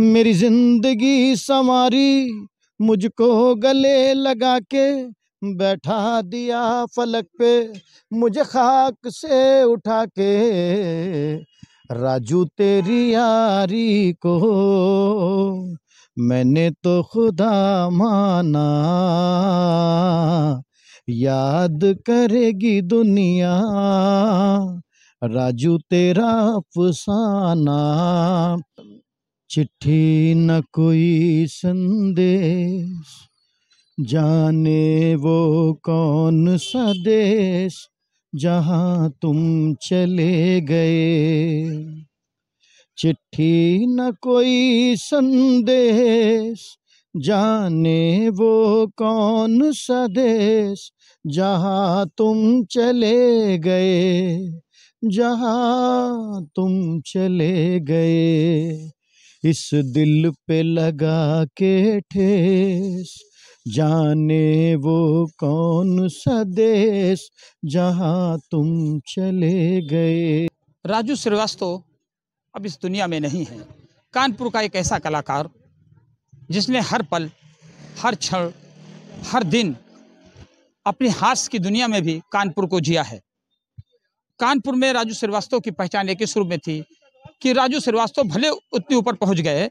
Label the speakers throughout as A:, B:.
A: मेरी जिंदगी संवारी मुझको गले लगा के बैठा दिया फलक पे मुझे खाक से उठा के राजू तेरी यारी को मैंने तो खुदा माना याद करेगी दुनिया राजू तेरा फसाना चिट्ठी न कोई संदेश जाने वो कौन सा देश जहाँ तुम चले गए चिट्ठी न कोई संदेश जाने वो कौन सा देश जहाँ तुम चले गए जहाँ तुम चले गए इस दिल पे लगा के ठेस जाने वो कौन सा देश जहां तुम
B: चले गए राजू श्रीवास्तव अब इस दुनिया में नहीं है कानपुर का एक ऐसा कलाकार जिसने हर पल हर क्षण हर दिन अपने हास की दुनिया में भी कानपुर को जिया है कानपुर में राजू श्रीवास्तव की पहचान एक ही शुरू में थी कि राजू श्रीवास्तव भले उतनी ऊपर पहुंच गए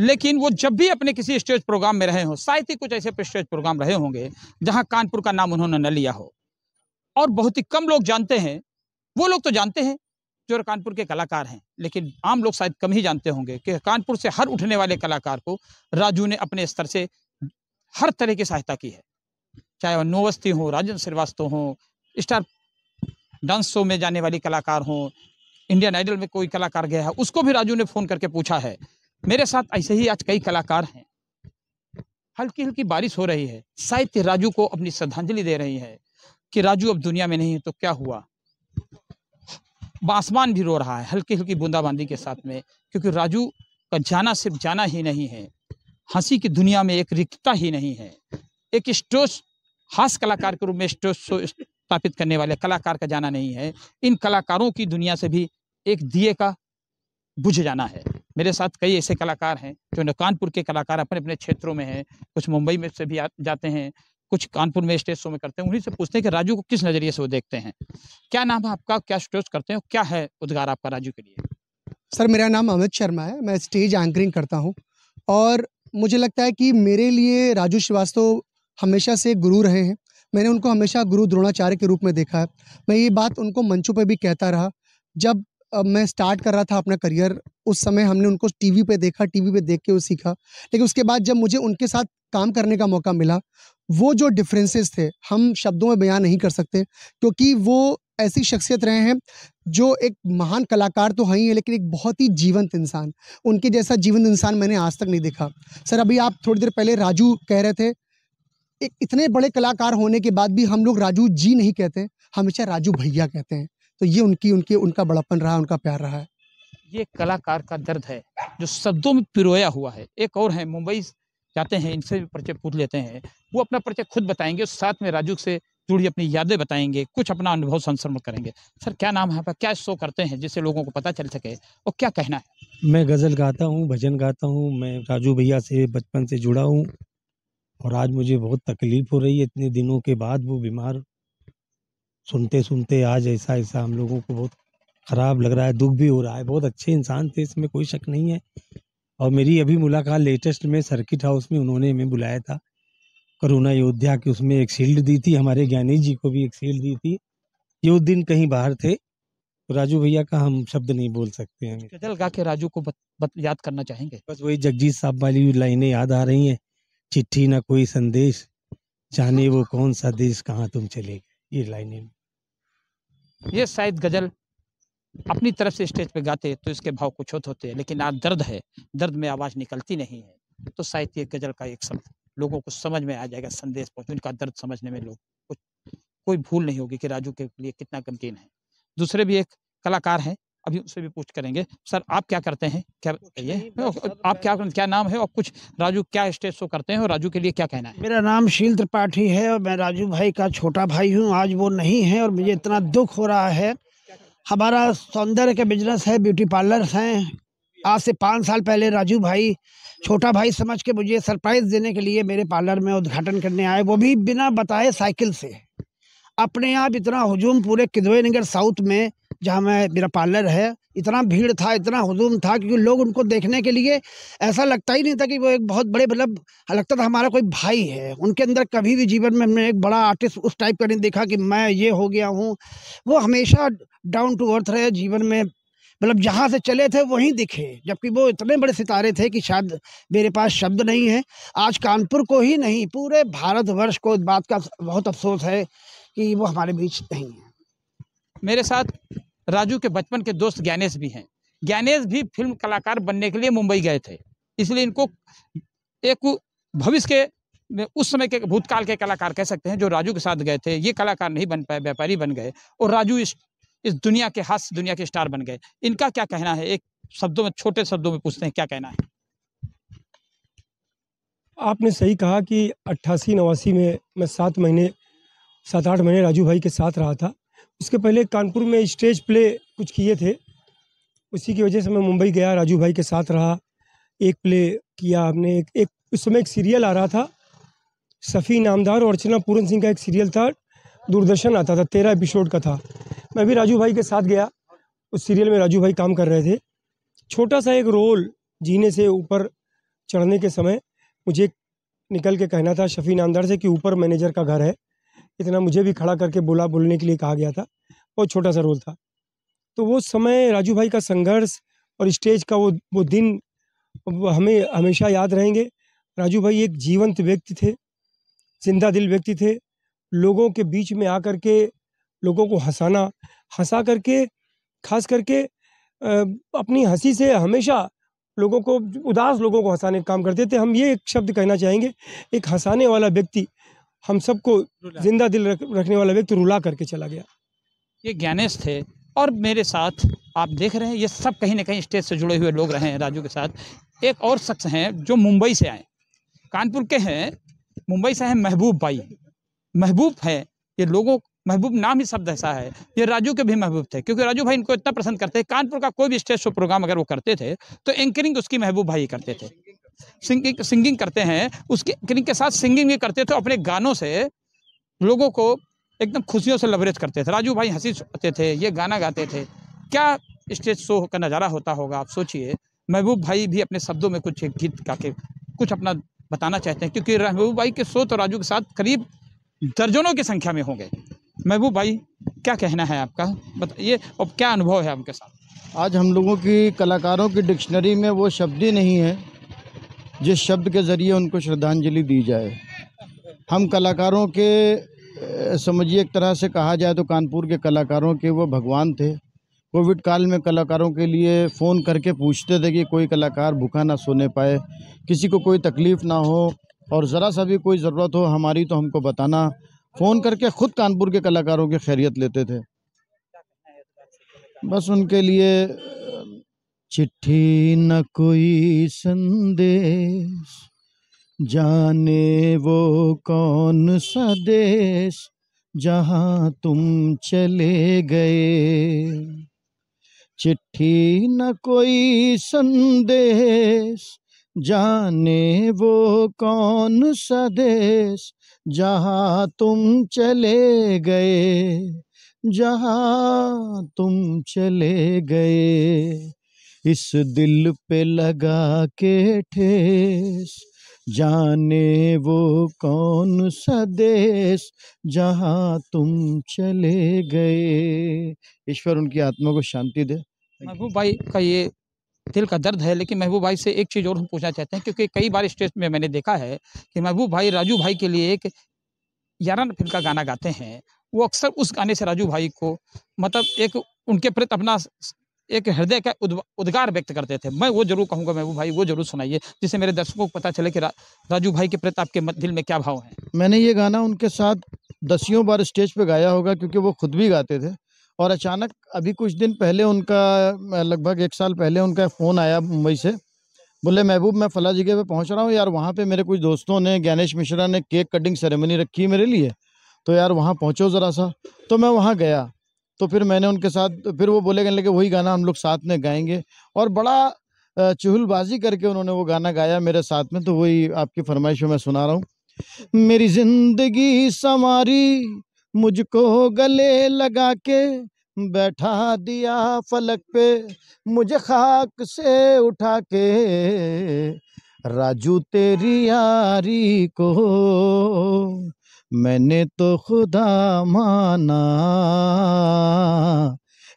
B: लेकिन वो जब भी अपने किसी स्टेज प्रोग्राम में रहे हों शायद ही कुछ ऐसे स्टेज प्रोग्राम रहे होंगे जहां कानपुर का नाम उन्होंने न लिया हो और बहुत ही कम लोग जानते हैं वो लोग तो जानते हैं जो कानपुर के कलाकार हैं लेकिन आम लोग शायद कम ही जानते होंगे कि कानपुर से हर उठने वाले कलाकार को राजू ने अपने स्तर से हर तरह की सहायता की है चाहे वह नोवस्ती हो राजन श्रीवास्तव हो स्टार डांस शो में जाने वाली कलाकार हों इंडियन आइडल में कोई कलाकार गया है उसको भी राजू ने फोन करके पूछा है मेरे साथ ऐसे ही आज कई कलाकार हैं हल्की हल्की बारिश हो रही है साहित्य राजू को अपनी श्रद्धांजलि दे रही है कि राजू अब दुनिया में नहीं है तो क्या हुआ आसमान भी रो रहा है हल्की हल्की बूंदाबांदी के साथ में क्योंकि राजू का जाना सिर्फ जाना ही नहीं है हंसी की दुनिया में एक रिक्तता ही नहीं है एक स्टोस हास कलाकार के रूप में स्टोस स्थापित करने वाले कलाकार का जाना नहीं है इन कलाकारों की दुनिया से भी एक दिए का बुझ जाना है मेरे साथ कई ऐसे कलाकार हैं जो कानपुर के कलाकार अपने अपने क्षेत्रों में हैं कुछ मुंबई में से भी जाते हैं कुछ कानपुर में स्टेज शो में करते हैं उन्हीं से पूछते हैं कि राजू को किस नज़रिए से वो देखते हैं क्या नाम है आपका क्या स्टेज करते हैं क्या है उद्गार आपका राजू के लिए
C: सर मेरा नाम अमित शर्मा है मैं स्टेज एंकरिंग करता हूँ और मुझे लगता है कि मेरे लिए राजू श्रीवास्तव हमेशा से गुरु रहे हैं मैंने उनको हमेशा गुरु द्रोणाचार्य के रूप में देखा है मैं ये बात उनको मंचों पर भी कहता रहा जब मैं स्टार्ट कर रहा था अपना करियर उस समय हमने उनको टीवी पे देखा टीवी पे देख के वो सीखा लेकिन उसके बाद जब मुझे उनके साथ काम करने का मौका मिला वो जो डिफरेंसेस थे हम शब्दों में बयान नहीं कर सकते क्योंकि वो ऐसी शख्सियत रहे हैं जो एक महान कलाकार तो हैं ही लेकिन एक बहुत ही जीवंत इंसान उनके जैसा जीवंत इंसान मैंने आज तक नहीं देखा सर अभी आप थोड़ी देर पहले राजू कह रहे थे एक इतने बड़े कलाकार होने के बाद भी हम लोग राजू जी नहीं कहते हमेशा राजू भैया कहते हैं तो ये उनकी उनकी उनका बड़प्पन रहा उनका प्यार रहा है
B: ये कलाकार का दर्द है जो शब्दों में पिरोया हुआ है एक और है मुंबई जाते हैं इनसे भी परिचय पूछ लेते हैं वो अपना परिचय खुद बताएंगे साथ में राजू से जुड़ी अपनी यादें बताएंगे कुछ अपना अनुभव संसरण करेंगे सर क्या नाम है क्या शो करते हैं जिससे लोगों को पता चल सके और क्या कहना
C: है मैं गज़ल गाता हूँ भजन गाता हूँ मैं राजू भैया से बचपन से जुड़ा हूँ और आज मुझे बहुत तकलीफ हो रही है इतने दिनों के बाद वो बीमार सुनते सुनते आज ऐसा ऐसा हम लोगों को बहुत ख़राब लग रहा है दुख भी हो रहा है बहुत अच्छे इंसान थे इसमें कोई शक नहीं है और मेरी अभी मुलाकात लेटेस्ट में सर्किट हाउस में उन्होंने हमें बुलाया था करुणा योद्धा की उसमें एक शील्ड दी थी हमारे ज्ञानी जी को भी एक शील्ड दी थी ये उस दिन कहीं बाहर थे तो राजू भैया का हम शब्द नहीं बोल सकते हैं
B: गजल गा के राजू को बत, बत, याद करना चाहेंगे
C: बस वही जगजीत साहब वाली लाइनें याद आ रही हैं चिट्ठी ना कोई संदेश जाने वो कौन सा देश कहाँ तुम चले गए
B: ये लाइनें ये शायद गज़ल अपनी तरफ से स्टेज पे गाते तो इसके भाव कुछ होते होते लेकिन आज दर्द है दर्द में आवाज़ निकलती नहीं है तो शायद ये गज़ल का एक शब्द लोगों को समझ में आ जाएगा संदेश पहुंचे उनका दर्द समझने में लोग कुछ कोई भूल नहीं होगी कि राजू के लिए कितना गमकीन है दूसरे भी एक कलाकार हैं अभी उनसे भी पूछ करेंगे सर आप क्या करते हैं क्या ये आप क्या क्या नाम है और कुछ राजू क्या स्टेज शो करते हैं और राजू के लिए क्या कहना है
D: मेरा नाम शील त्रिपाठी है और मैं राजू भाई का छोटा भाई हूँ आज वो नहीं है और मुझे इतना दुख हो रहा है हमारा सौंदर्य का बिजनेस है ब्यूटी पार्लर्स हैं आज से पाँच साल पहले राजू भाई छोटा भाई समझ के मुझे सरप्राइज़ देने के लिए मेरे पार्लर में उद्घाटन करने आए वो भी बिना बताए साइकिल से अपने आप इतना हजूम पूरे किदवे नगर साउथ में जहाँ मैं मेरा पार्लर है इतना भीड़ था इतना हजूम था क्योंकि लोग उनको देखने के लिए ऐसा लगता ही नहीं था कि वो एक बहुत बड़े मतलब लगता था हमारा कोई भाई है उनके अंदर कभी भी जीवन में हमने एक बड़ा आर्टिस्ट उस टाइप का नहीं देखा कि मैं ये हो गया हूँ वो हमेशा डाउन टू अर्थ रहे जीवन में मतलब जहाँ से चले थे वहीं दिखे जबकि वो इतने बड़े सितारे थे कि शायद मेरे पास शब्द नहीं है आज कानपुर को ही नहीं पूरे भारतवर्ष को इस बात का बहुत अफसोस है कि वो हमारे बीच नहीं है
B: मेरे साथ राजू के बचपन के दोस्त ज्ञानेश भी हैं ज्ञानेश भी फिल्म कलाकार बनने के लिए मुंबई गए थे इसलिए इनको एक भविष्य के उस समय के भूतकाल के कलाकार कह सकते हैं जो राजू के साथ गए थे ये कलाकार नहीं बन पाए व्यापारी बन गए और राजू इस इस दुनिया के हास्य दुनिया के स्टार बन गए इनका क्या कहना है एक शब्दों में छोटे शब्दों में पूछते हैं क्या कहना है
C: आपने सही कहा कि अट्ठासी नवासी में मैं सात महीने सात आठ महीने राजू भाई के साथ रहा था उसके पहले कानपुर में स्टेज प्ले कुछ किए थे उसी की वजह से मैं मुंबई गया राजू भाई के साथ रहा एक प्ले किया हमने एक, एक उस समय एक सीरियल आ रहा था सफ़ी नामदार और अर्चना पूरन सिंह का एक सीरियल था दूरदर्शन आता था तेरह एपिसोड का था मैं भी राजू भाई के साथ गया उस सीरियल में राजू भाई काम कर रहे थे छोटा सा एक रोल जीने से ऊपर चढ़ने के समय मुझे निकल के कहना था शफी नामदार से कि ऊपर मैनेजर का घर है इतना मुझे भी खड़ा करके बोला बोलने के लिए कहा गया था बहुत छोटा सा रोल था तो वो समय राजू भाई का संघर्ष और स्टेज का वो वो दिन हमें हमेशा याद रहेंगे राजू भाई एक जीवंत व्यक्ति थे जिंदा दिल व्यक्ति थे लोगों के बीच में आ करके लोगों को हंसाना हंसा करके खास करके अपनी हंसी से हमेशा लोगों को उदास लोगों को हंसाने का काम करते थे हम ये एक शब्द कहना चाहेंगे एक हंसाने वाला व्यक्ति हम सबको जिंदा दिल रख, रखने वाला व्यक्ति रुला करके चला गया
B: ये ज्ञानेश थे और मेरे साथ आप देख रहे हैं ये सब कहीं ना कहीं स्टेज से जुड़े हुए लोग रहे हैं राजू के साथ एक और शख्स हैं जो मुंबई से आए कानपुर के हैं मुंबई से हैं महबूब भाई महबूब है ये लोगों महबूब नाम ही शब्द ऐसा है ये राजू के भी महबूब थे क्योंकि राजू भाई इनको इतना पसंद करते थे कानपुर का कोई भी स्टेज शो प्रोग्राम अगर वो करते थे तो एंकरिंग उसकी महबूब भाई करते थे सिंगिंग सिंगिंग करते हैं उसके के साथ सिंगिंग भी करते थे तो अपने गानों से लोगों को एकदम खुशियों से लबरेज करते थे राजू भाई हंसी होते थे ये गाना गाते थे क्या स्टेज शो का नज़ारा होता होगा आप सोचिए महबूब भाई भी अपने शब्दों में कुछ गीत गा के कुछ अपना बताना चाहते हैं क्योंकि महबूब भाई के शो तो राजू के साथ करीब दर्जनों की संख्या में होंगे महबूब भाई क्या कहना है आपका बताइए और क्या अनुभव है आपके साथ
A: आज हम लोगों की कलाकारों की डिक्शनरी में वो शब्द ही नहीं है जिस शब्द के ज़रिए उनको श्रद्धांजलि दी जाए हम कलाकारों के समझिए एक तरह से कहा जाए तो कानपुर के कलाकारों के वो भगवान थे कोविड काल में कलाकारों के लिए फ़ोन करके पूछते थे कि कोई कलाकार भूखा ना सोने पाए किसी को कोई तकलीफ़ ना हो और ज़रा सा भी कोई ज़रूरत हो हमारी तो हमको बताना फ़ोन करके ख़ुद कानपुर के कलाकारों की खैरियत लेते थे बस उनके लिए चिट्ठी न कोई संदेश जाने वो कौन सा देश जहाँ तुम चले गए चिट्ठी न कोई संदेश जाने वो कौन सा देश जहाँ तुम चले गए जहाँ तुम चले गए इस दिल पे लगा के ठेस जाने वो कौन सा देश जहाँ तुम चले गए ईश्वर उनकी आत्मा को शांति दे
B: महबूब भाई का ये दिल का दर्द है लेकिन महबूब भाई से एक चीज़ और हम पूछना चाहते हैं क्योंकि कई बार स्टेज में मैंने देखा है कि महबूब भाई राजू भाई के लिए एक यारान फिल्म का गाना गाते हैं वो अक्सर उस गाने से राजू भाई को मतलब एक उनके प्रति अपना एक हृदय का उद्गार व्यक्त करते थे मैं वो जरूर कहूँगा महबूब भाई वो जरूर सुनाइए जिससे मेरे दर्शकों को पता चले कि रा, राजू भाई के प्रति आपके दिल में क्या भाव है
A: मैंने ये गाना उनके साथ दसियों बार स्टेज पर गाया होगा क्योंकि वो खुद भी गाते थे और अचानक अभी कुछ दिन पहले उनका लगभग एक साल पहले उनका फ़ोन आया मुंबई से बोले महबूब मैं फला जगह पे पहुंच रहा हूँ यार वहाँ पे मेरे कुछ दोस्तों ने ज्ञानेश मिश्रा ने केक कटिंग सेरेमनी रखी है मेरे लिए तो यार वहाँ पहुँचो ज़रा सा तो मैं वहाँ गया तो फिर मैंने उनके साथ फिर वो बोले कहने वही गाना हम लोग साथ में गाएंगे और बड़ा चुहलबाजी करके उन्होंने वो गाना गाया मेरे साथ में तो वही आपकी फरमाइश में मैं सुना रहा हूँ मेरी जिंदगी संवारी मुझको गले लगा के बैठा दिया फलक पे मुझे खाक से उठा के राजू तेरी यारी को मैंने तो खुदा माना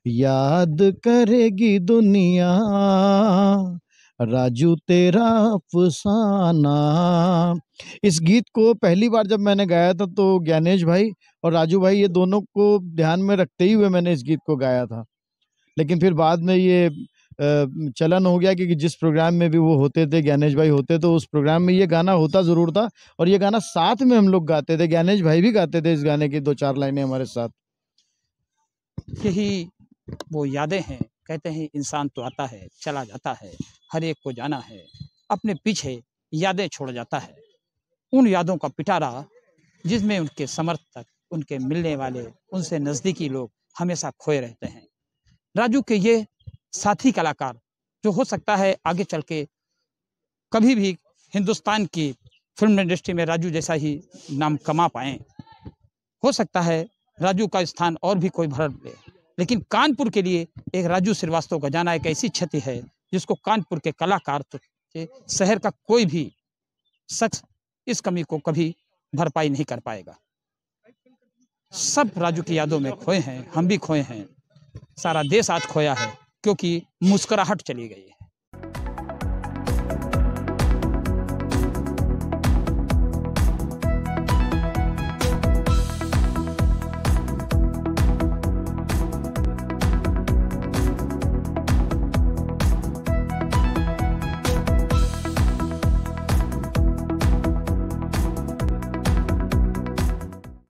A: याद करेगी दुनिया राजू तेरा अफसाना इस गीत को पहली बार जब मैंने गाया था तो ज्ञानेश भाई और राजू भाई ये दोनों को ध्यान में रखते ही हुए मैंने इस गीत को गाया था लेकिन फिर बाद में ये चलन हो गया कि जिस प्रोग्राम में भी वो होते थे ज्ञानेश भाई होते तो उस प्रोग्राम में ये गाना होता ज़रूर था और ये गाना साथ में हम लोग गाते थे ज्ञानेश भाई भी गाते थे इस गाने की दो चार लाइनें हमारे साथ
B: यही वो यादें हैं कहते हैं इंसान तो आता है चला जाता है हर एक को जाना है अपने पीछे यादें छोड़ जाता है उन यादों का पिटारा जिसमें उनके समर्थक उनके मिलने वाले उनसे नज़दीकी लोग हमेशा खोए रहते हैं राजू के ये साथी कलाकार जो हो सकता है आगे चल के कभी भी हिंदुस्तान की फिल्म इंडस्ट्री में राजू जैसा ही नाम कमा पाए हो सकता है राजू का स्थान और भी कोई भर ले लेकिन कानपुर के लिए एक राजू श्रीवास्तव का जाना एक ऐसी क्षति है जिसको कानपुर के कलाकार तो शहर का कोई भी शख्स इस कमी को कभी भरपाई नहीं कर पाएगा सब राजू की यादों में खोए हैं हम भी खोए हैं सारा देश आज खोया है क्योंकि मुस्कुराहट चली गई है